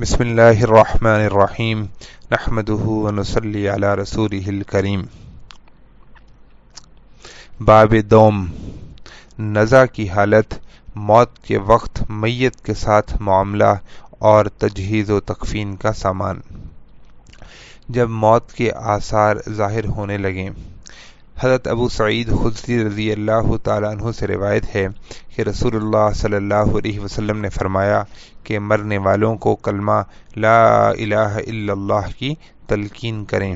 बसमीम नहमदली रसूलकरीम बाब दोम नज़ा की हालत मौत के वक्त मैत के साथ मामला और तजहीज़ व तकफीन का सामान जब मौत के आसार ज़ाहिर होने लगें हज़रत अबू सईद खुदसी रज़ी अल्लाह तु से रिवायत है कि रसूलुल्लाह सल्लल्लाहु अलैहि वसल्लम ने फरमाया कि मरने वालों को कलमा ला इलाह इल्लल्लाह की तलकीन करें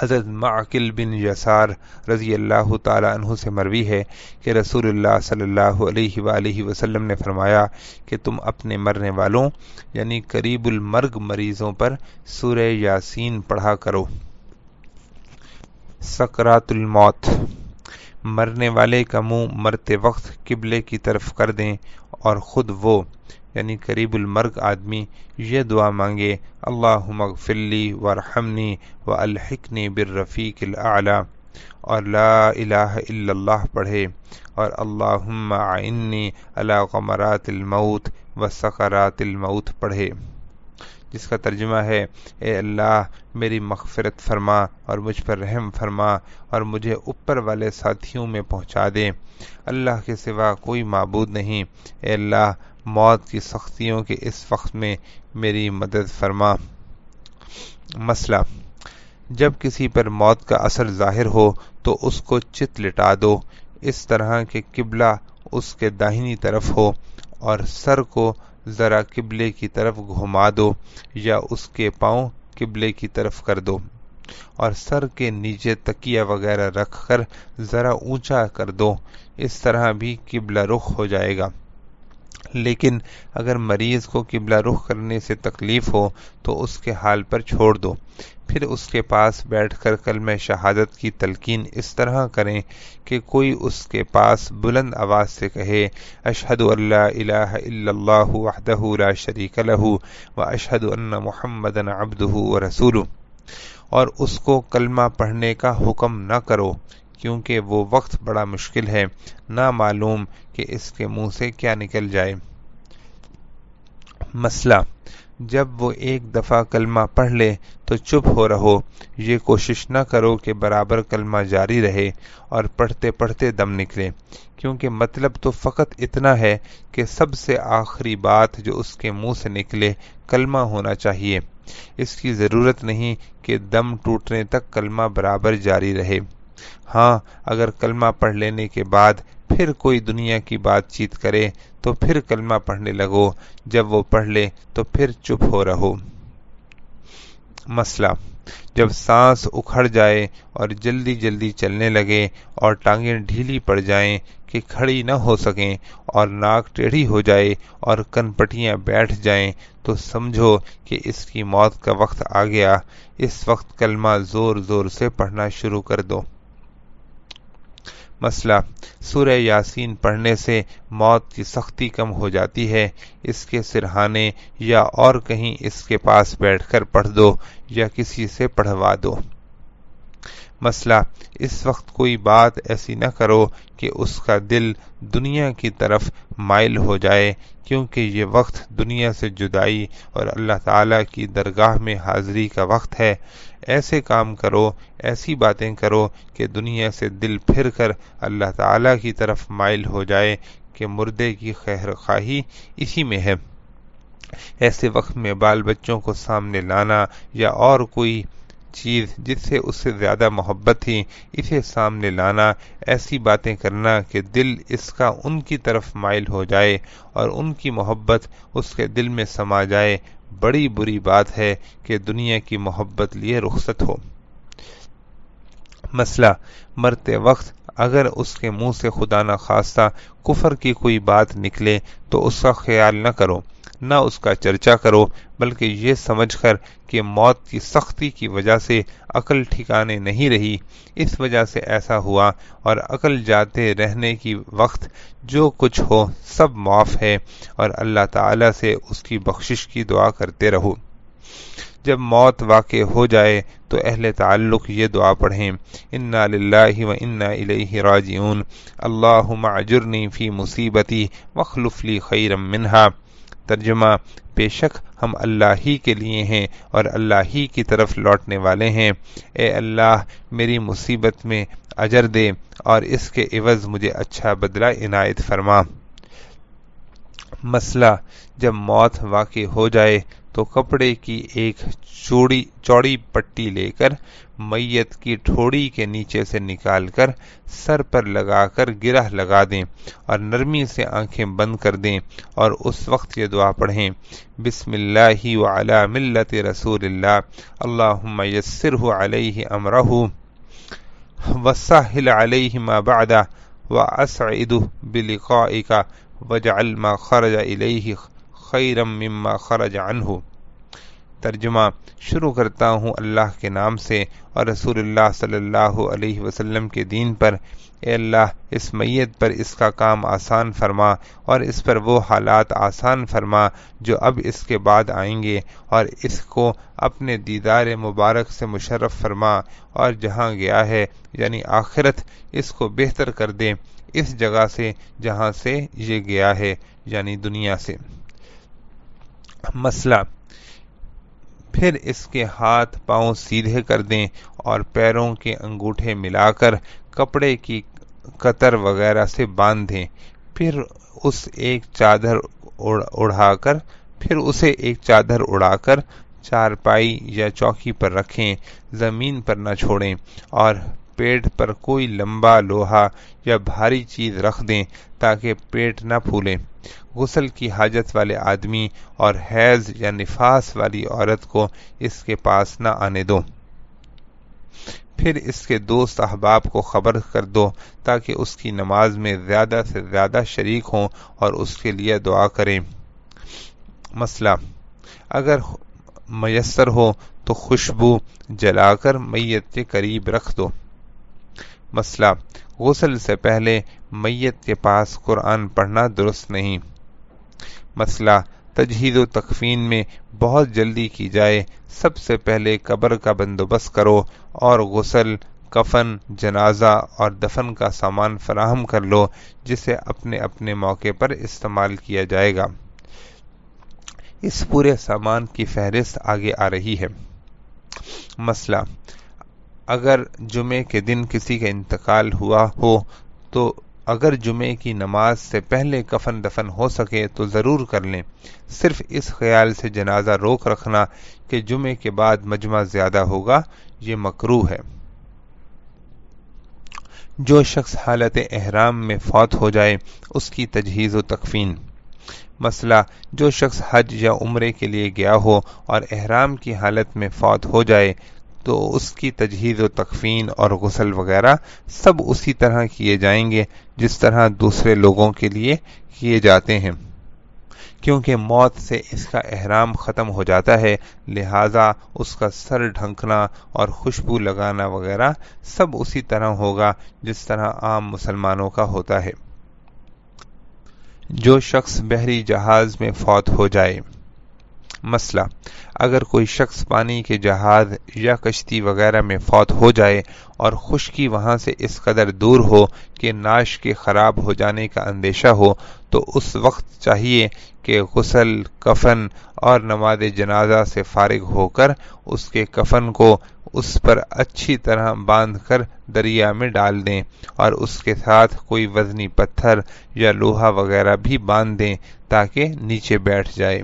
हज़रत माकिल बिन यसार रज़ी अल्लाह तु से मरवी है कि रसूलुल्लाह सल्लल्लाहु अलैहि वसल्लम ने फरमाया कि तुम अपने मरने वालों यानी करीबुलमर्ग मरीज़ों पर सूर्य यासीन पढ़ा करो सकरातुल मौत मरने वाले का मुंह मरते वक्त किबले की तरफ कर दें और ख़ुद वो यानी करीबुल मर्ग आदमी यह दुआ मांगे अल्लाह मगफिल्ली वरहमनी व अलहकनी बिररफ़ीक आला और ला इलाह इल्लल्लाह पढ़े और अल्लाह आइन्नी अला कमरातिल मौत व सकरातिल मौत पढ़े जिसका तर्जमा है ए अल्लाह मेरी मगफरत फरमा और मुझ पर रहम फरमा और मुझे ऊपर वाले साथियों में पहुंचा दे अल्लाह के सिवा कोई मबूद नहीं ए अल्लाह मौत की सख्तियों के इस वक्त में मेरी मदद फरमा मसला जब किसी पर मौत का असर जाहिर हो तो उसको चित लिटा दो इस तरह के किबला उसके दाहिनी तरफ हो और सर को ज़रा किबले की तरफ घुमा दो या उसके पाँव किबले की तरफ कर दो और सर के नीचे तकिया वगैरह रख कर ज़रा ऊंचा कर दो इस तरह भी किबला रुख हो जाएगा लेकिन अगर मरीज़ को किबला रुख करने से तकलीफ़ हो तो उसके हाल पर छोड़ दो फिर उसके पास बैठकर कलम शहादत की तलकीन इस तरह करें कि कोई उसके पास बुलंद आवाज़ से कहे अशहद ला शरीक लहू व अशहद महमदन अब्दू व रसूल और उसको कलमा पढ़ने का हुक्म न करो क्योंकि वो वक्त बड़ा मुश्किल है ना मालूम कि इसके मुंह से क्या निकल जाए मसला जब वो एक दफ़ा कलमा पढ़ ले तो चुप हो रहो ये कोशिश ना करो कि बराबर कलमा जारी रहे और पढ़ते पढ़ते दम निकले क्योंकि मतलब तो फ़कत इतना है कि सबसे आखिरी बात जो उसके मुंह से निकले कलमा होना चाहिए इसकी ज़रूरत नहीं कि दम टूटने तक कलमा बराबर जारी रहे हाँ अगर कलमा पढ़ लेने के बाद फिर कोई दुनिया की बातचीत करे तो फिर कलमा पढ़ने लगो जब वो पढ़ ले तो फिर चुप हो रहो मसला जब सांस उखड़ जाए और जल्दी जल्दी चलने लगे और टांगें ढीली पड़ जाएं कि खड़ी न हो सकें और नाक टेढ़ी हो जाए और कनपटियां बैठ जाएं तो समझो कि इसकी मौत का वक्त आ गया इस वक्त कलमा जोर जोर से पढ़ना शुरू कर दो मसला सूर्य यासीन पढ़ने से मौत की सख्ती कम हो जाती है इसके सिरहाने या और कहीं इसके पास बैठकर पढ़ दो या किसी से पढ़वा दो मसला इस वक्त कोई बात ऐसी न करो कि उसका दिल दुनिया की तरफ माइल हो जाए क्योंकि ये वक्त दुनिया से जुदाई और अल्लाह ताला की दरगाह में हाजिरी का वक्त है ऐसे काम करो ऐसी बातें करो कि दुनिया से दिल फिर कर अल्लाह ताला की तरफ माइल हो जाए कि मुर्दे की खैर खाही इसी में है ऐसे वक्त में बाल बच्चों को सामने लाना या और कोई चीज़ जिससे उससे ज़्यादा मोहब्बत थी इसे सामने लाना ऐसी बातें करना कि दिल इसका उनकी तरफ माइल हो जाए और उनकी मोहब्बत उसके दिल में समा जाए बड़ी बुरी बात है कि दुनिया की मोहब्बत लिए रुखसत हो मसला मरते वक्त अगर उसके मुंह से खुदा न खास्ता कुफर की कोई बात निकले तो उसका ख्याल न करो न उसका चर्चा करो बल्कि ये समझकर कि मौत की सख्ती की वजह से अकल ठिकाने नहीं रही इस वजह से ऐसा हुआ और अकल जाते रहने की वक्त जो कुछ हो सब माफ़ है और अल्लाह ताला से उसकी बख्शिश की दुआ करते रहो जब मौत वाक़ हो जाए तो अहल ताल्लुक ये दुआ पढ़ें इन्ना लाही व इन्ना राजीन अल्लाहुम अजुरनी फ़ी मुसीबती वखलुफली खैरम मिनहा तर्जुमा बेशक हम अल्लाह ही के लिए हैं और अल्लाह ही की तरफ लौटने वाले हैं ए अल्लाह मेरी मुसीबत में अजर दे और इसके इवज मुझे अच्छा बदला इनायत फरमा मसला जब मौत वाकई हो जाए तो कपड़े की एक चौड़ी चौड़ी पट्टी लेकर मैयत की ठोड़ी के नीचे से निकालकर सर पर लगाकर गिरह लगा दें और नरमी से आंखें बंद कर दें और उस वक्त ये दुआ पढ़ें बिस्मिल्लाहि वअला मिल्लत रसूलिल्लाह अल्लाहुम्मा यस्सिरहु अलैहि अमरहु वसाहिल अलैहि मा बअदा व असइदु बिलिकाइका वजअल मा खरज इलैहि खैरम मिम्मा खरज अनहु तर्जुमा शुरू करता हूँ अल्लाह के नाम से और रसूल सल्लल्लाहु अलैहि वसल्लम के दीन पर ए अल्लाह इस मैत पर इसका काम आसान फरमा और इस पर वो हालात आसान फरमा जो अब इसके बाद आएंगे और इसको अपने दीदार मुबारक से मुशर्रफ फरमा और जहाँ गया है यानी आखिरत इसको बेहतर कर दे इस जगह से जहाँ से ये गया है यानी दुनिया से मसला फिर इसके हाथ पांव सीधे कर दें और पैरों के अंगूठे मिलाकर कपड़े की कतर वगैरह से बांध दें फिर उस एक चादर उड़ाकर फिर उसे एक चादर उड़ाकर चारपाई या चौकी पर रखें जमीन पर न छोड़ें और पेट पर कोई लंबा लोहा या भारी चीज रख दें ताकि पेट न फूले गुसल की हाजत वाले आदमी और हैज या निफास वाली औरत को इसके पास न आने दो फिर इसके दोस्त अहबाब को खबर कर दो ताकि उसकी नमाज में ज़्यादा से ज़्यादा शरीक हों और उसके लिए दुआ करें मसला अगर मैसर हो तो खुशबू जलाकर मैत के करीब रख दो मसला गसल से पहले मैत के पास कुरान पढ़ना दुरुस्त नहीं मसला तजहीद तकफीन में बहुत जल्दी की जाए सबसे पहले कब्र का बंदोबस्त करो और गसल कफन जनाजा और दफन का सामान फराहम कर लो जिसे अपने अपने मौके पर इस्तेमाल किया जाएगा इस पूरे सामान की फहरिस्त आगे आ रही है मसला अगर जुमे के दिन किसी का इंतकाल हुआ हो तो अगर जुमे की नमाज से पहले कफन दफन हो सके तो ज़रूर कर लें सिर्फ इस ख्याल से जनाजा रोक रखना कि जुमे के बाद मजमा ज़्यादा होगा ये मकरू है जो शख्स हालत एहराम में फौत हो जाए उसकी तजहीज़ व तकफीन मसला जो शख्स हज या उम्र के लिए गया हो और एहराम की हालत में फौत हो जाए तो उसकी तजहीज़ तकफीन और गसल वगैरह सब उसी तरह किए जाएंगे जिस तरह दूसरे लोगों के लिए किए जाते हैं क्योंकि मौत से इसका अहराम ख़त्म हो जाता है लिहाजा उसका सर ढंकना और खुशबू लगाना वगैरह सब उसी तरह होगा जिस तरह आम मुसलमानों का होता है जो शख्स बहरी जहाज़ में फौत हो जाए मसला अगर कोई शख्स पानी के जहाज या कश्ती वगैरह में फौत हो जाए और खुशकी वहां से इस कदर दूर हो कि नाश के खराब हो जाने का अंदेशा हो तो उस वक्त चाहिए कि गसल कफन और नमाज जनाजा से फारिग होकर उसके कफन को उस पर अच्छी तरह बांध कर दरिया में डाल दें और उसके साथ कोई वजनी पत्थर या लोहा वगैरह भी बांध दें ताकि नीचे बैठ जाए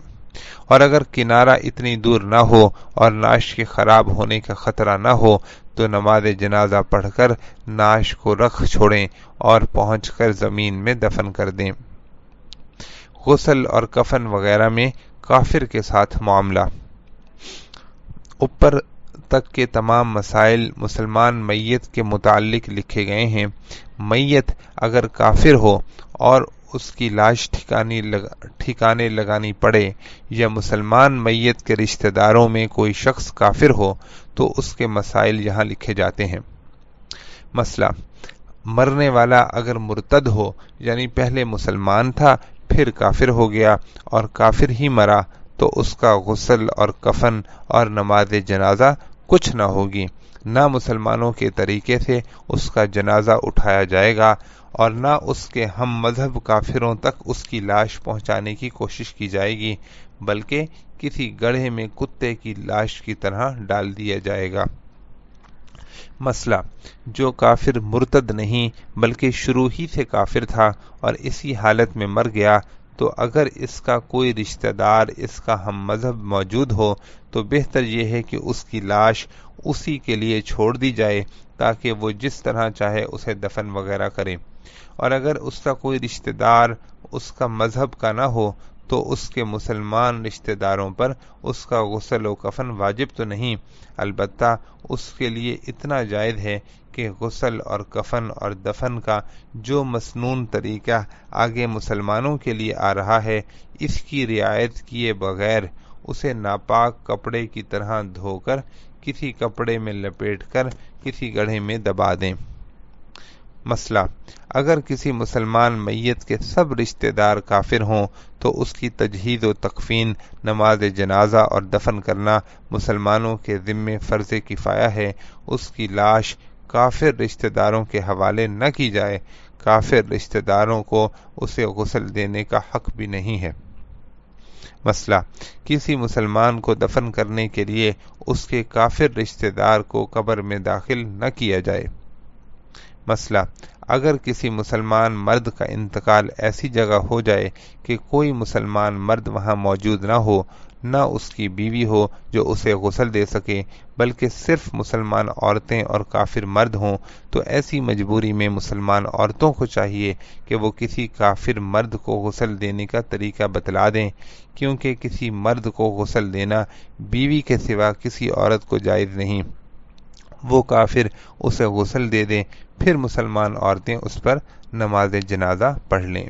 और अगर किनारा इतनी दूर ना हो और नाश के खराब होने का खतरा ना हो तो नमाज जनाजा पढ़कर नाश को रख छोड़ें और पहुंचकर ज़मीन में दफन कर दें गसल और कफन वगैरह में काफिर के साथ मामला ऊपर तक के तमाम मसाइल मुसलमान मैयत के मुतालिक लिखे गए हैं मैयत अगर काफिर हो और उसकी लाश ठिकाने लगा ठिकाने लगानी पड़े या मुसलमान मैयत के रिश्तेदारों में कोई शख्स काफिर हो तो उसके मसाइल यहाँ लिखे जाते हैं मसला मरने वाला अगर मुर्तद हो यानी पहले मुसलमान था फिर काफिर हो गया और काफिर ही मरा तो उसका गसल और कफन और नमाज जनाजा कुछ ना होगी ना मुसलमानों के तरीके से उसका जनाजा उठाया जाएगा और न उसके हम मजहब काफिरों तक उसकी लाश पहुंचाने की कोशिश की जाएगी बल्कि किसी गढ़े में कुत्ते की लाश की तरह डाल दिया जाएगा मसला जो काफिर मुर्तद नहीं बल्कि शुरू ही से काफिर था और इसी हालत में मर गया तो अगर इसका कोई रिश्तेदार इसका हम मज़हब मौजूद हो तो बेहतर यह है कि उसकी लाश उसी के लिए छोड़ दी जाए ताकि वो जिस तरह चाहे उसे दफन वगैरह करें और अगर उसका कोई रिश्तेदार उसका मजहब का ना हो तो उसके मुसलमान रिश्तेदारों पर उसका गसल व कफन वाजिब तो नहीं अलबत् उसके लिए इतना जायज़ है कि गसल और कफन और दफन का जो मसनून तरीका आगे मुसलमानों के लिए आ रहा है इसकी रियायत किए बगैर उसे नापाक कपड़े की तरह धोकर किसी कपड़े में लपेट कर किसी गढ़े में दबा दें मसला अगर किसी मुसलमान मैत के सब रिश्तेदार काफिर हों तो उसकी तजहीद व तकफीन नमाज जनाजा और दफन करना मुसलमानों के ज़िम्मे फ़र्ज़ किफ़ाया है उसकी लाश काफिर रिश्तेदारों के हवाले न की जाए काफिर रिश्तेदारों को उसे गसल देने का हक भी नहीं है मसला किसी मुसलमान को दफन करने के लिए उसके काफिर रिश्तेदार को कब्र में दाखिल न किया जाए मसला अगर किसी मुसलमान मर्द का इंतकाल ऐसी जगह हो जाए कि कोई मुसलमान मर्द वहां मौजूद ना हो न उसकी बीवी हो जो उसे गसल दे सके बल्कि सिर्फ मुसलमान औरतें और काफिर मर्द हों तो ऐसी मजबूरी में मुसलमान औरतों को चाहिए कि वो किसी काफिर मर्द को गसल देने का तरीका बतला दें क्योंकि किसी मर्द को गसल देना बीवी के सिवा किसी औरत को जायज़ नहीं वो काफिर उसे गसल दे दें फिर मुसलमान औरतें उस पर नमाज जनाजा पढ़ लें